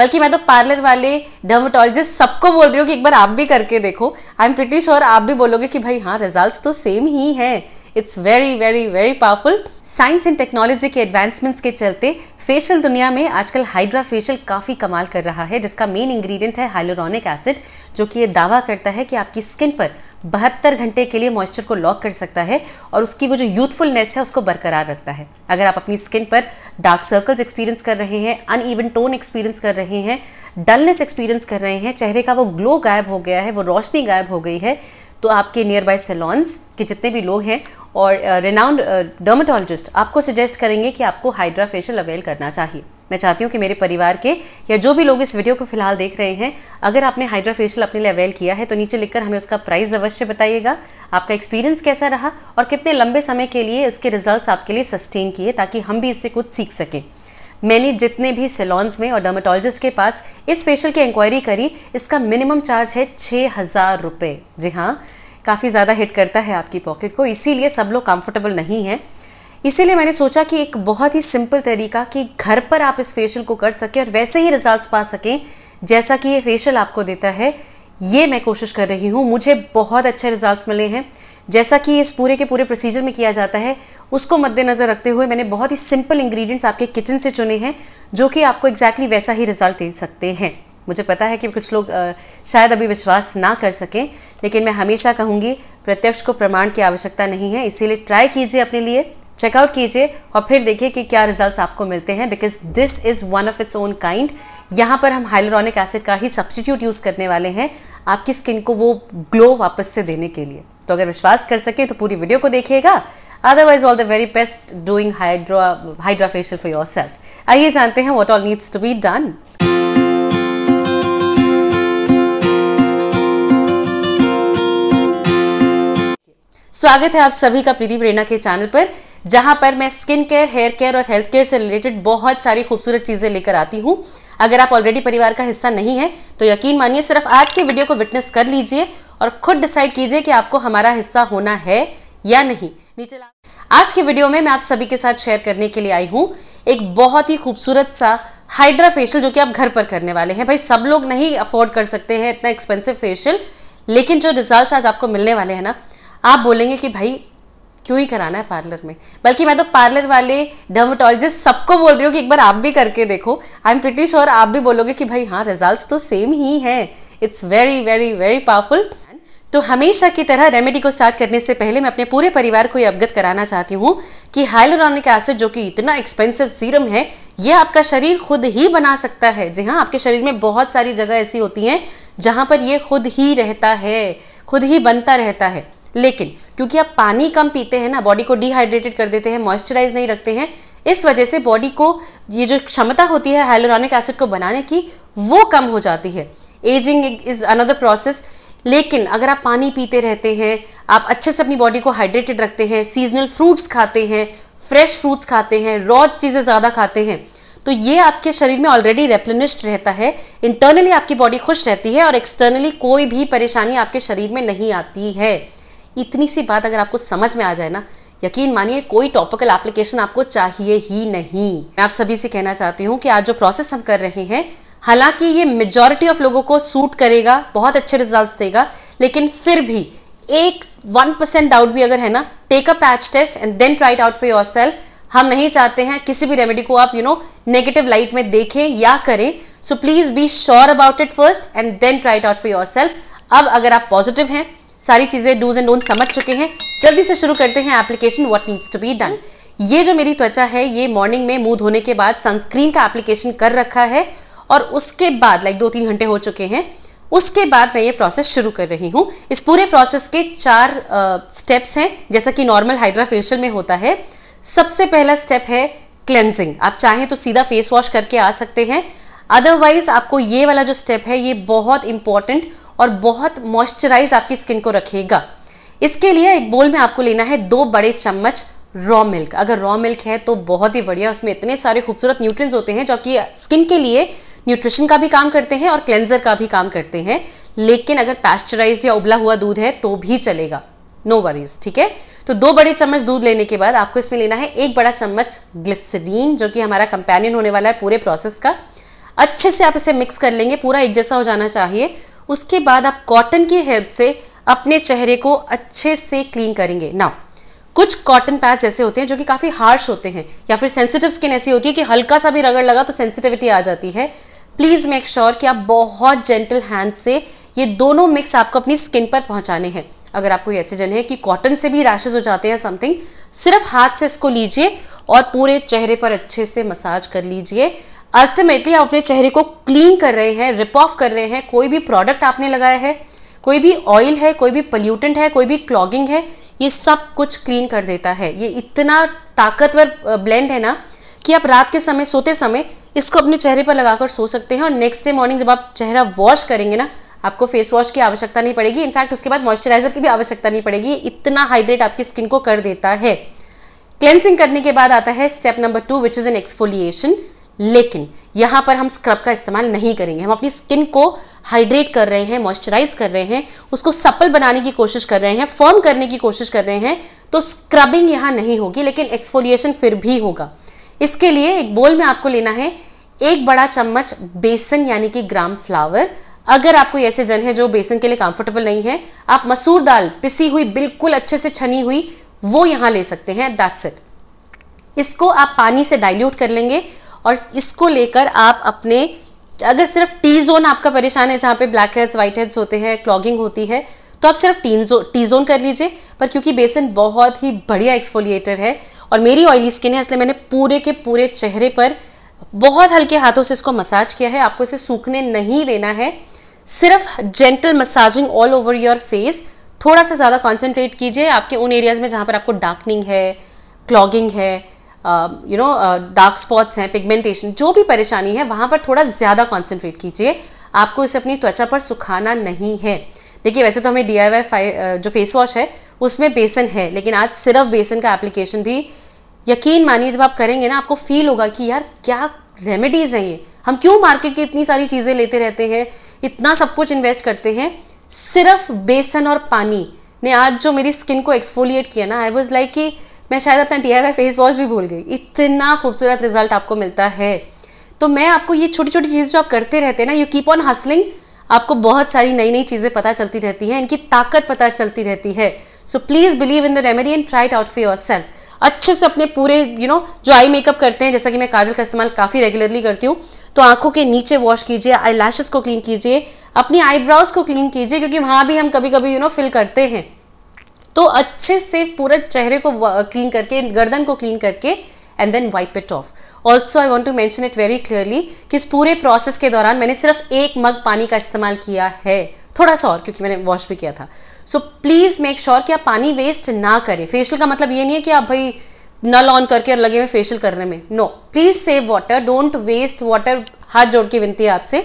बल्कि मैं तो पार्लर वाले डर्मोटोलॉजिस्ट सबको बोल रही हूँ कि एक बार आप भी करके देखो आई एम प्रिटी श्योर आप भी बोलोगे कि भाई हाँ रिजल्ट तो सेम ही है it's very very very powerful science and technology के एडवांसमेंट्स के चलते फेशियल दुनिया में आजकल हाइड्रा फेशियल काफ़ी कमाल कर रहा है जिसका मेन इंग्रेडिएंट है हाइलोरॉनिक एसिड जो कि ये दावा करता है कि आपकी स्किन पर बहत्तर घंटे के लिए मॉइस्चर को लॉक कर सकता है और उसकी वो जो यूथफुलनेस है उसको बरकरार रखता है अगर आप अपनी स्किन पर डार्क सर्कल्स एक्सपीरियंस कर रहे हैं अन ईवन टोन एक्सपीरियंस कर रहे हैं डलनेस एक्सपीरियंस कर रहे हैं चेहरे का वो ग्लो गायब हो गया है वो रोशनी गायब हो गई है तो आपके नियर बाय सेलॉन्स के जितने भी लोग हैं और रेनाउंड uh, डर्माटोलॉजिस्ट uh, आपको सजेस्ट करेंगे कि आपको हाइड्रा फेशियल अवेल करना चाहिए मैं चाहती हूँ कि मेरे परिवार के या जो भी लोग इस वीडियो को फिलहाल देख रहे हैं अगर आपने हाइड्रा फेशियल अपने लिए अवेल किया है तो नीचे लिखकर हमें उसका प्राइस अवश्य बताइएगा आपका एक्सपीरियंस कैसा रहा और कितने लंबे समय के लिए इसके रिजल्ट आपके लिए सस्टेन किए ताकि हम भी इससे कुछ सीख सकें मैंने जितने भी सेलॉन्स में और डर्माटोलॉजिस्ट के पास इस फेशियल की इंक्वायरी करी इसका मिनिमम चार्ज है छः हज़ार रुपये जी हाँ काफ़ी ज़्यादा हिट करता है आपकी पॉकेट को इसीलिए सब लोग कंफर्टेबल नहीं हैं इसीलिए मैंने सोचा कि एक बहुत ही सिंपल तरीका कि घर पर आप इस फेशियल को कर सकें और वैसे ही रिजल्ट्स पा सकें जैसा कि ये फेशियल आपको देता है ये मैं कोशिश कर रही हूँ मुझे बहुत अच्छे रिजल्ट्स मिले हैं जैसा कि इस पूरे के पूरे प्रोसीजर में किया जाता है उसको मद्देनज़र रखते हुए मैंने बहुत ही सिंपल इंग्रेडिएंट्स आपके किचन से चुने हैं जो कि आपको एग्जैक्टली exactly वैसा ही रिजल्ट दे सकते हैं मुझे पता है कि कुछ लोग शायद अभी विश्वास ना कर सकें लेकिन मैं हमेशा कहूँगी प्रत्यक्ष को प्रमाण की आवश्यकता नहीं है इसीलिए ट्राई कीजिए अपने लिए चेकआउट कीजिए और फिर देखिए कि क्या रिजल्ट्स आपको मिलते हैं because this is one of its own kind यहाँ पर हम हाइलोरॉनिक एसिड का ही सब्सटीट्यूट यूज़ करने वाले हैं आपकी स्किन को वो ग्लो वापस से देने के लिए तो अगर विश्वास कर सके तो पूरी वीडियो को देखिएगा otherwise all the very best doing hydra hydra facial for yourself आइए जानते हैं what all needs to be done स्वागत है आप सभी का प्रीति प्रेरणा के चैनल पर जहां पर मैं स्किन केयर हेयर केयर और हेल्थ केयर से रिलेटेड बहुत सारी खूबसूरत चीज़ें लेकर आती हूं अगर आप ऑलरेडी परिवार का हिस्सा नहीं है तो यकीन मानिए सिर्फ आज के वीडियो को विटनेस कर लीजिए और खुद डिसाइड कीजिए कि आपको हमारा हिस्सा होना है या नहीं नीचे आज के वीडियो में मैं आप सभी के साथ शेयर करने के लिए आई हूँ एक बहुत ही खूबसूरत सा हाइड्रा फेशियल जो कि आप घर पर करने वाले हैं भाई सब लोग नहीं अफोर्ड कर सकते हैं इतना एक्सपेंसिव फेशियल लेकिन जो रिजल्ट्स आज आपको मिलने वाले हैं ना आप बोलेंगे कि भाई क्यों ही कराना है पार्लर में बल्कि मैं तो पार्लर वाले डर्माटोलॉजिस्ट सबको बोल रही हूँ कि एक बार आप भी करके देखो आई एम प्रिटी श्योर आप भी बोलोगे कि भाई हाँ रिजल्ट तो सेम ही है it's very very very powerful तो हमेशा की तरह रेमेडी को स्टार्ट करने से पहले मैं अपने पूरे परिवार को ये अवगत कराना चाहती हूँ कि हाइलोरॉनिक एसिड जो कि इतना एक्सपेंसिव सीरम है यह आपका शरीर खुद ही बना सकता है जी हाँ आपके शरीर में बहुत सारी जगह ऐसी होती हैं जहाँ पर यह खुद ही रहता है खुद ही बनता रहता है लेकिन क्योंकि आप पानी कम पीते हैं ना बॉडी को डिहाइड्रेटेड कर देते हैं मॉइस्चराइज नहीं रखते हैं इस वजह से बॉडी को ये जो क्षमता होती है हाइलोरॉनिक एसिड को बनाने की वो कम हो जाती है एजिंग इज़ अनदर प्रोसेस लेकिन अगर आप पानी पीते रहते हैं आप अच्छे से अपनी बॉडी को हाइड्रेटेड रखते हैं सीजनल फ्रूट्स खाते हैं फ्रेश फ्रूट्स खाते हैं रॉ चीज़ें ज़्यादा खाते हैं तो ये आपके शरीर में ऑलरेडी रेप्लेनिश्ड रहता है इंटरनली आपकी बॉडी खुश रहती है और एक्सटर्नली कोई भी परेशानी आपके शरीर में नहीं आती है इतनी सी बात अगर आपको समझ में आ जाए ना यकीन मानिए कोई टॉपिकल एप्लीकेशन आपको चाहिए ही नहीं मैं आप सभी से कहना चाहती हूँ कि आज जो प्रोसेस हम कर रहे हैं हालांकि ये मेजोरिटी ऑफ लोगों को सूट करेगा बहुत अच्छे रिजल्ट्स देगा लेकिन फिर भी एक वन परसेंट डाउट भी अगर है ना take a patch test and then try it out for yourself हम नहीं चाहते हैं किसी भी रेमेडी को आप यू नो नेगेटिव लाइट में देखें या करें so please be sure about it first and then try it out for yourself अब अगर आप पॉजिटिव हैं सारी चीज़ें डूज एंड डोंट समझ चुके हैं जल्दी से शुरू करते हैं application what needs to be done ये जो मेरी त्वचा है ये मॉर्निंग में मुंह धोने के बाद सनस्क्रीन का एप्लीकेशन कर रखा है और उसके बाद लाइक दो तीन घंटे हो चुके हैं उसके बाद मैं ये प्रोसेस शुरू कर रही हूँ इस पूरे प्रोसेस के चार स्टेप्स हैं जैसा कि नॉर्मल हाइड्राफेशियल में होता है सबसे पहला स्टेप है क्लेंजिंग आप चाहें तो सीधा फेस वॉश करके आ सकते हैं अदरवाइज आपको ये वाला जो स्टेप है ये बहुत इंपॉर्टेंट और बहुत मॉइस्चराइज आपकी स्किन को रखेगा इसके लिए एक बोल में आपको लेना है दो बड़े चम्मच रॉ मिल्क अगर रॉ मिल्क है तो बहुत ही बढ़िया उसमें इतने सारे खूबसूरत न्यूट्रिएंट्स होते हैं जो कि स्किन के लिए न्यूट्रिशन का भी काम करते हैं और क्लेंजर का भी काम करते हैं लेकिन अगर पैस्चराइज या उबला हुआ दूध है तो भी चलेगा नो वरीज ठीक है तो दो बड़े चम्मच दूध लेने के बाद आपको इसमें लेना है एक बड़ा चम्मच ग्लिसरीन जो कि हमारा कंपेनियन होने वाला है पूरे प्रोसेस का अच्छे से आप इसे मिक्स कर लेंगे पूरा एक जैसा हो जाना चाहिए उसके बाद आप कॉटन की हेल्प से अपने चेहरे को अच्छे से क्लीन करेंगे ना कुछ कॉटन पैड्स ऐसे होते हैं जो कि काफ़ी हार्श होते हैं या फिर सेंसिटिव स्किन ऐसी होती है कि हल्का सा भी रगड़ लगा तो सेंसिटिविटी आ जाती है प्लीज़ मेक श्योर कि आप बहुत जेंटल हैंड से ये दोनों मिक्स आपको अपनी स्किन पर पहुंचाने हैं अगर आपको ऐसे जन है कि कॉटन से भी रैशेज हो जाते हैं समथिंग सिर्फ हाथ से इसको लीजिए और पूरे चेहरे पर अच्छे से मसाज कर लीजिए अल्टीमेटली आप अपने चेहरे को क्लीन कर रहे हैं रिप ऑफ कर रहे हैं कोई भी प्रोडक्ट आपने लगाया है कोई भी ऑयल है कोई भी पल्यूटेंट है कोई भी क्लॉगिंग है ये सब कुछ क्लीन कर देता है ये इतना ताकतवर ब्लेंड है ना कि आप रात के समय सोते समय इसको अपने चेहरे पर लगाकर सो सकते हैं और नेक्स्ट डे मॉर्निंग जब आप चेहरा वॉश करेंगे ना आपको फेस वॉश की आवश्यकता नहीं पड़ेगी इनफैक्ट उसके बाद मॉइस्चराइजर की भी आवश्यकता नहीं पड़ेगी इतना हाइड्रेट आपकी स्किन को कर देता है क्लेंसिंग करने के बाद आता है step number two which is an exfoliation लेकिन यहाँ पर हम स्क्रब का इस्तेमाल नहीं करेंगे हम अपनी स्किन को हाइड्रेट कर रहे हैं मॉइस्चराइज कर रहे हैं उसको सप्पल बनाने की कोशिश कर रहे हैं फर्म करने की कोशिश कर रहे हैं तो स्क्रबिंग यहाँ नहीं होगी लेकिन एक्सफोलिएशन फिर भी होगा इसके लिए एक बोल में आपको लेना है एक बड़ा चम्मच बेसन यानी कि ग्राम फ्लावर अगर आप कोई ऐसे जन है जो बेसन के लिए कंफर्टेबल नहीं है आप मसूर दाल पिसी हुई बिल्कुल अच्छे से छनी हुई वो यहाँ ले सकते हैं दैट्स इट इसको आप पानी से डाइल्यूट कर लेंगे और इसको लेकर आप अपने अगर सिर्फ टी जोन आपका परेशान है जहाँ पे ब्लैक हेड्स व्हाइट हेड्स होते हैं क्लॉगिंग होती है तो आप सिर्फ टी जो टी जोन कर लीजिए पर क्योंकि बेसन बहुत ही बढ़िया एक्सफोलिएटर है और मेरी ऑयली स्किन है इसलिए मैंने पूरे के पूरे चेहरे पर बहुत हल्के हाथों से इसको मसाज किया है आपको इसे सूखने नहीं देना है सिर्फ gentle massaging all over your face थोड़ा सा ज़्यादा कॉन्सेंट्रेट कीजिए आपके उन एरियाज़ में जहाँ पर आपको डार्कनिंग है क्लॉगिंग है यू नो डार्क स्पॉट्स हैं पिगमेंटेशन जो भी परेशानी है वहाँ पर थोड़ा ज़्यादा कॉन्सेंट्रेट कीजिए आपको इसे अपनी त्वचा पर सुखाना नहीं है देखिए वैसे तो हमें डी आई जो फेस वॉश है उसमें बेसन है लेकिन आज सिर्फ बेसन का एप्लीकेशन भी यकीन मानिए जब आप करेंगे ना आपको फील होगा कि यार क्या रेमेडीज़ हैं ये हम क्यों मार्केट की इतनी सारी चीज़ें लेते रहते हैं इतना सब कुछ इन्वेस्ट करते हैं सिर्फ बेसन और पानी ने आज जो मेरी स्किन को एक्सफोलिएट किया ना आई वॉज लाइक कि मैं शायद अपना डी आई फेस वॉश भी भूल गई इतना खूबसूरत रिजल्ट आपको मिलता है तो मैं आपको ये छोटी छोटी चीज़ जो आप करते रहते हैं ना यू कीप ऑन हसलिंग आपको बहुत सारी नई नई चीज़ें पता चलती रहती हैं इनकी ताकत पता चलती रहती है so please believe in the remedy and try out for yourself अच्छे से अपने पूरे यू you नो know, जो आई मेकअप करते हैं जैसा कि मैं काजल का इस्तेमाल काफ़ी रेगुलरली करती हूँ तो आंखों के नीचे वॉश कीजिए आई को क्लीन कीजिए अपनी आईब्राउज को क्लीन कीजिए क्योंकि वहाँ भी हम कभी कभी यू नो फिल करते हैं तो अच्छे से पूरे चेहरे को क्लीन करके गर्दन को क्लीन करके and then wipe it off also I want to mention it very clearly कि इस पूरे प्रोसेस के दौरान मैंने सिर्फ एक मग पानी का इस्तेमाल किया है थोड़ा सा और क्योंकि मैंने वॉश भी किया था सो प्लीज़ मेक श्योर कि आप पानी वेस्ट ना करें फेशियल का मतलब ये नहीं है कि आप भाई नल ऑन करके और लगे हुए फेशियल करने में no please save water don't waste water हाथ जोड़ के विनती है आपसे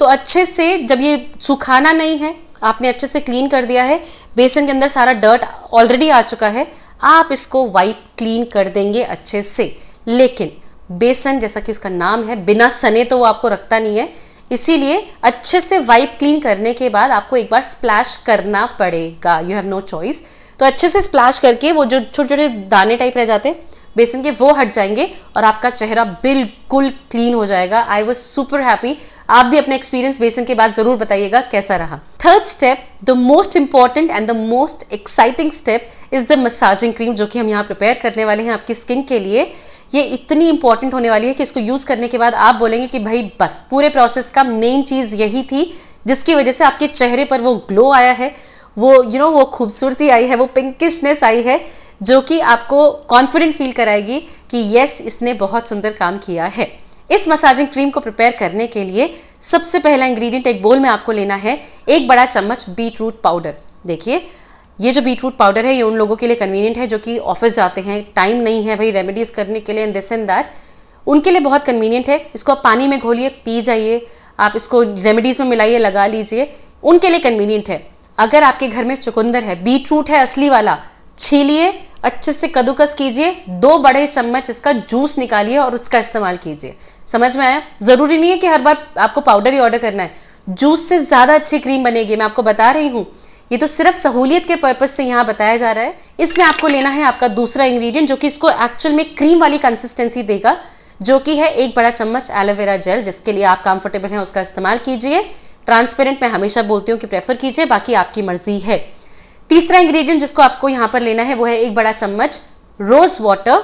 तो अच्छे से जब ये सुखाना नहीं है आपने अच्छे से क्लीन कर दिया है बेसन के अंदर सारा डर्ट ऑलरेडी आ चुका है आप इसको वाइप क्लीन कर देंगे अच्छे से लेकिन बेसन जैसा कि उसका नाम है बिना सने तो वो आपको रखता नहीं है इसीलिए अच्छे से वाइप क्लीन करने के बाद आपको एक बार स्प्लैश करना पड़ेगा यू हैव नो चॉइस तो अच्छे से स्प्लैश करके वो जो छोटे छोटे दाने टाइप रह जाते हैं बेसन के वो हट जाएंगे और आपका चेहरा बिल्कुल क्लीन हो जाएगा आई वॉज सुपर हैप्पी आप भी अपना एक्सपीरियंस बेसन के बाद जरूर बताइएगा कैसा रहा third step the most important and the most exciting step is the massaging cream जो कि हम यहाँ प्रिपेयर करने वाले हैं आपकी स्किन के लिए ये इतनी इंपॉर्टेंट होने वाली है कि इसको यूज़ करने के बाद आप बोलेंगे कि भाई बस पूरे प्रोसेस का मेन चीज़ यही थी जिसकी वजह से आपके चेहरे पर वो ग्लो आया है वो यू you नो know, वो खूबसूरती आई है वो पिंकिशनेस आई है जो कि आपको कॉन्फिडेंट फील कराएगी कि यस इसने बहुत सुंदर काम किया है इस मसाजिंग क्रीम को प्रिपेयर करने के लिए सबसे पहला इंग्रेडिएंट एक बोल में आपको लेना है एक बड़ा चम्मच बीट रूट पाउडर देखिए ये जो बीट रूट पाउडर है ये उन लोगों के लिए कन्वीनियंट है जो कि ऑफिस जाते हैं टाइम नहीं है भाई रेमेडीज़ करने के लिए इन दिस एंड दैट उनके लिए बहुत कन्वीनियंट है इसको आप पानी में घोलिए पी जाइए आप इसको रेमेडीज़ में मिलाइए लगा लीजिए उनके लिए कन्वीनियंट है अगर आपके घर में चुकंदर है बीट रूट है असली वाला छीलिए अच्छे से कद्दूकस कीजिए दो बड़े चम्मच इसका जूस निकालिए और उसका इस्तेमाल कीजिए समझ में आया ज़रूरी नहीं है कि हर बार आपको पाउडर ही ऑर्डर करना है जूस से ज़्यादा अच्छी क्रीम बनेगी मैं आपको बता रही हूँ ये तो सिर्फ सहूलियत के पर्पज़ से यहाँ बताया जा रहा है इसमें आपको लेना है आपका दूसरा इंग्रीडियंट जो कि इसको एक्चुअल में क्रीम वाली कंसिस्टेंसी देगा जो कि है एक बड़ा चम्मच एलोवेरा जेल जिसके लिए आप कंफर्टेबल हैं उसका इस्तेमाल कीजिए ट्रांसपेरेंट मैं हमेशा बोलती हूँ कि प्रेफर कीजिए बाकी आपकी मर्जी है तीसरा इंग्रेडिएंट जिसको आपको यहाँ पर लेना है वो है एक बड़ा चम्मच रोज वाटर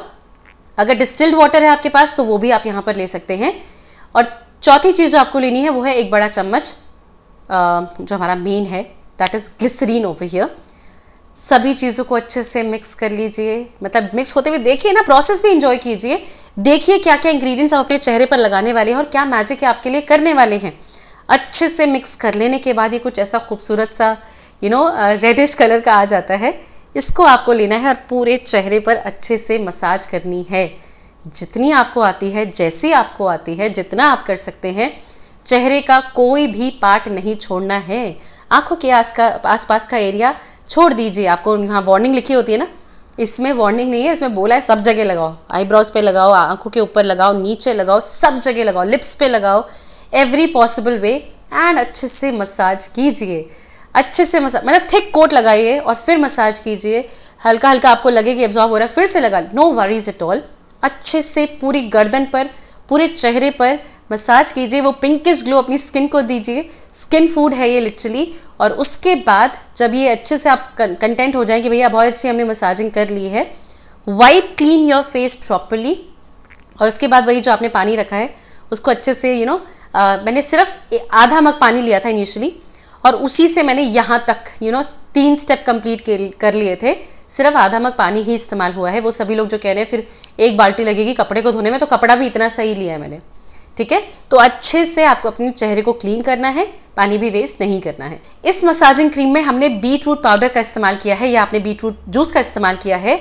अगर डिस्टिल्ड वाटर है आपके पास तो वो भी आप यहाँ पर ले सकते हैं और चौथी चीज़ जो आपको लेनी है वो है एक बड़ा चम्मच जो हमारा मेन है that is glycerine over here सभी चीज़ों को अच्छे से मिक्स कर लीजिए मतलब मिक्स होते हुए देखिए ना प्रोसेस भी इंजॉय कीजिए देखिए क्या क्या इंग्रेडिएंट्स आप अपने चेहरे पर लगाने वाले हैं और क्या मैजिक आपके लिए करने वाले हैं अच्छे से मिक्स कर लेने के बाद ये कुछ ऐसा खूबसूरत सा यू नो रेडिश कलर का आ जाता है इसको आपको लेना है और पूरे चेहरे पर अच्छे से मसाज करनी है जितनी आपको आती है जैसी आपको आती है जितना आप कर सकते हैं चेहरे का कोई भी पार्ट नहीं छोड़ना है आंखों के आस का आसपास का एरिया छोड़ दीजिए आपको यहाँ वार्निंग लिखी होती है ना इसमें वार्निंग नहीं है इसमें बोला है सब जगह लगाओ आईब्रोज पे लगाओ आंखों के ऊपर लगाओ नीचे लगाओ सब जगह लगाओ लिप्स पे लगाओ एवरी पॉसिबल वे एंड अच्छे से मसाज कीजिए अच्छे से मसाज मतलब थिक कोट लगाइए और फिर मसाज कीजिए हल्का हल्का आपको लगे कि एब्जॉर्ब हो रहा है फिर से लगा नो वरीज एट ऑल अच्छे से पूरी गर्दन पर पूरे चेहरे पर मसाज कीजिए वो पिंकिश ग्लो अपनी स्किन को दीजिए स्किन फूड है ये लिटरली और उसके बाद जब ये अच्छे से आप कंटेंट हो जाए कि भैया बहुत अच्छी हमने मसाजिंग कर ली है wipe clean your face properly और उसके बाद वही जो आपने पानी रखा है उसको अच्छे से यू you नो know, मैंने सिर्फ आधा मग पानी लिया था इनिशियली और उसी से मैंने यहाँ तक यू you नो know, तीन स्टेप कंप्लीट कर लिए थे सिर्फ आधा मग पानी ही इस्तेमाल हुआ है वो सभी लोग जो कह रहे हैं फिर एक बाल्टी लगेगी कपड़े को धोने में तो कपड़ा भी इतना सही लिया है मैंने ठीक है तो अच्छे से आपको अपने चेहरे को क्लीन करना है पानी भी वेस्ट नहीं करना है इस मसाजिंग क्रीम में हमने बीट रूट पाउडर का इस्तेमाल किया है या आपने बीट रूट जूस का इस्तेमाल किया है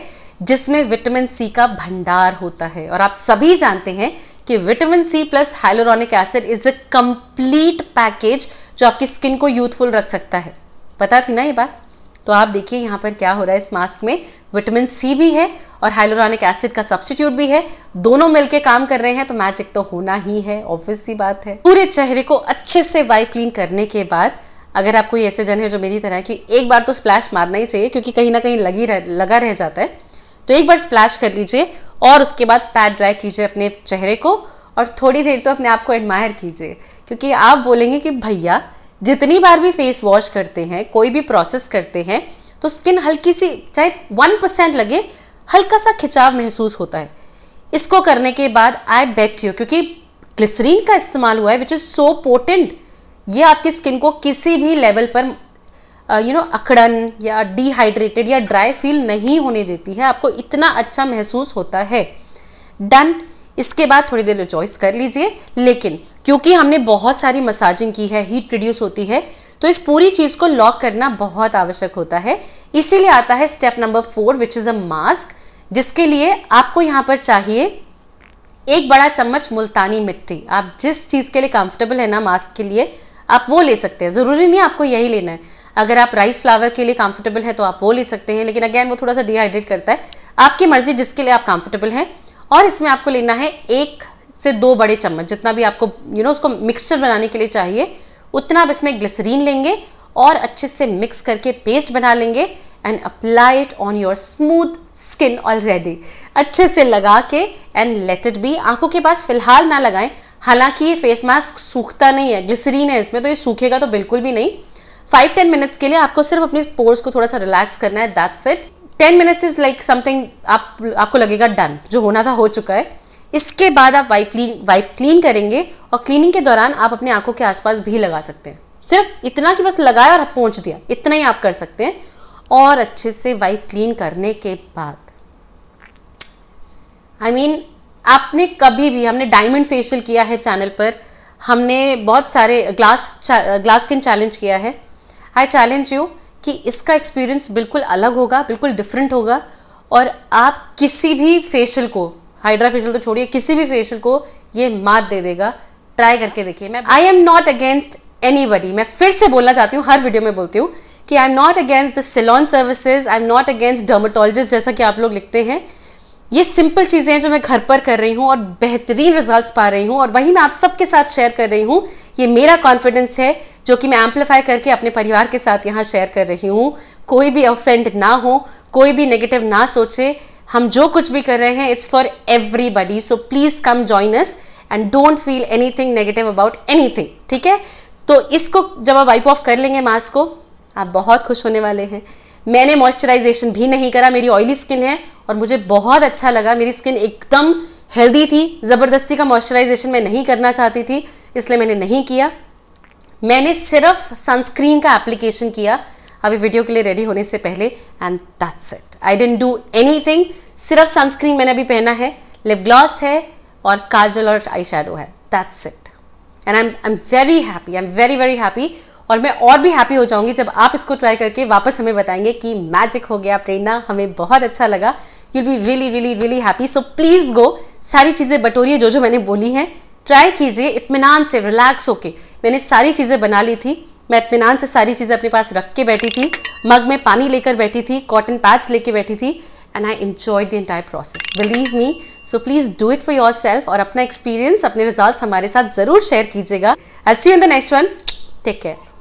जिसमें विटामिन सी का भंडार होता है और आप सभी जानते हैं कि vitamin C plus hyaluronic acid is a complete package जो आपकी स्किन को यूथफुल रख सकता है पता थी ना ये बात तो आप देखिए यहाँ पर क्या हो रहा है इस मास्क में विटामिन सी भी है और हाइलोरानिक एसिड का सब्सटीट्यूट भी है दोनों मिलके काम कर रहे हैं तो मैजिक तो होना ही है ऑब्वियस सी बात है पूरे चेहरे को अच्छे से वाइप क्लीन करने के बाद अगर आप कोई ऐसे जन है जो मेरी तरह है कि एक बार तो स्प्लैश मारना ही चाहिए क्योंकि कहीं ना कहीं लगी रह, लगा रह जाता है तो एक बार स्प्लैश कर लीजिए और उसके बाद पैड ड्राई कीजिए अपने चेहरे को और थोड़ी देर तो अपने आप को एडमायर कीजिए क्योंकि आप बोलेंगे कि भैया जितनी बार भी फेस वॉश करते हैं कोई भी प्रोसेस करते हैं तो स्किन हल्की सी चाहे वन परसेंट लगे हल्का सा खिंचाव महसूस होता है इसको करने के बाद आई बेट यू क्योंकि ग्लिसरीन का इस्तेमाल हुआ है विच इज़ सो पोटेंट ये आपकी स्किन को किसी भी लेवल पर यू नो अकड़न या डिहाइड्रेटेड या ड्राई फील नहीं होने देती है आपको इतना अच्छा महसूस होता है डन इसके बाद थोड़ी देर रिजॉइस कर लीजिए लेकिन क्योंकि हमने बहुत सारी मसाजिंग की है हीट प्रोड्यूस होती है तो इस पूरी चीज़ को लॉक करना बहुत आवश्यक होता है इसीलिए आता है step number four which is a mask जिसके लिए आपको यहाँ पर चाहिए एक बड़ा चम्मच मुल्तानी मिट्टी आप जिस चीज़ के लिए कंफर्टेबल है ना मास्क के लिए आप वो ले सकते हैं ज़रूरी नहीं आपको यही लेना है अगर आप राइस फ्लावर के लिए कंफर्टेबल है तो आप वो ले सकते हैं लेकिन अगेन वो थोड़ा सा डिहाइड्रेट करता है आपकी मर्जी जिसके लिए आप कंफर्टेबल हैं और इसमें आपको लेना है एक से दो बड़े चम्मच जितना भी आपको यू you नो know, उसको मिक्सचर बनाने के लिए चाहिए उतना आप इसमें ग्लिसरीन लेंगे और अच्छे से मिक्स करके पेस्ट बना लेंगे and apply it on your smooth skin already अच्छे से लगा के एंड लेट इट बी आंखों के पास फिलहाल ना लगाएं हालांकि ये फेस मास्क सूखता नहीं है ग्लिसरीन है इसमें तो ये सूखेगा तो बिल्कुल भी नहीं फाइव टेन मिनट्स के लिए आपको सिर्फ अपने पोर्स को थोड़ा सा रिलैक्स करना है that's it ten minutes is like something आप आपको लगेगा डन जो होना था हो चुका है इसके बाद आप वाइप क्लीन वाइप क्लीन करेंगे और क्लीनिंग के दौरान आप अपने आंखों के आसपास भी लगा सकते हैं सिर्फ इतना कि बस लगाया और पहुंच दिया इतना ही आप कर सकते हैं और अच्छे से वाइप क्लीन करने के बाद आई I मीन mean, आपने कभी भी हमने डायमंड फेशियल किया है चैनल पर हमने बहुत सारे ग्लास ग्लास स्किन चैलेंज किया है आई चैलेंज यू कि इसका एक्सपीरियंस बिल्कुल अलग होगा बिल्कुल डिफरेंट होगा और आप किसी भी फेशियल को हाइड्रा फेशियल तो छोड़िए किसी भी फेशियल को ये मात दे देगा ट्राई करके देखिए मैं I am not against any मैं फिर से बोलना चाहती हूँ हर वीडियो में बोलती हूँ कि I am not against the salon services I am not against dermatologist जैसा कि आप लोग लिखते हैं ये सिंपल चीज़ें हैं जो मैं घर पर कर रही हूं और बेहतरीन रिजल्ट्स पा रही हूं और वही मैं आप सबके साथ शेयर कर रही हूं ये मेरा कॉन्फिडेंस है जो कि मैं एम्पलीफाई करके अपने परिवार के साथ यहाँ शेयर कर रही हूँ कोई भी ऑफेंड ना हो कोई भी नेगेटिव ना सोचे हम जो कुछ भी कर रहे हैं it's for everybody so please come join us and don't feel anything negative about anything ठीक है तो इसको जब आप वाइप ऑफ कर लेंगे मास्क को आप बहुत खुश होने वाले हैं मैंने मॉइस्चराइजेशन भी नहीं करा मेरी ऑयली स्किन है और मुझे बहुत अच्छा लगा मेरी स्किन एकदम हेल्दी थी ज़बरदस्ती का मॉइस्चराइजेशन मैं नहीं करना चाहती थी इसलिए मैंने नहीं किया मैंने सिर्फ सनस्क्रीन का एप्लीकेशन किया अभी वीडियो के लिए रेडी होने से पहले and that's it I didn't do any सिर्फ सनस्क्रीन मैंने अभी पहना है लिप ग्लॉस है और काजल और आई है that's it and I am I am very happy I am very very happy और मैं और भी हैप्पी हो जाऊंगी जब आप इसको ट्राई करके वापस हमें बताएंगे कि मैजिक हो गया प्रेरणा हमें बहुत अच्छा लगा you be really really really happy so please go सारी चीज़ें बटोरिए जो जो मैंने बोली हैं ट्राई कीजिए इतमान से रिलैक्स होके मैंने सारी चीज़ें बना ली थी मैं इतमान से सारी चीज़ें अपने पास रख के बैठी थी मग में पानी लेकर बैठी थी कॉटन पैड्स लेके बैठी थी and I enjoy the entire process believe me so please do it for yourself और अपना एक्सपीरियंस अपने रिजल्ट हमारे साथ ज़रूर शेयर कीजिएगा at see in the next one take care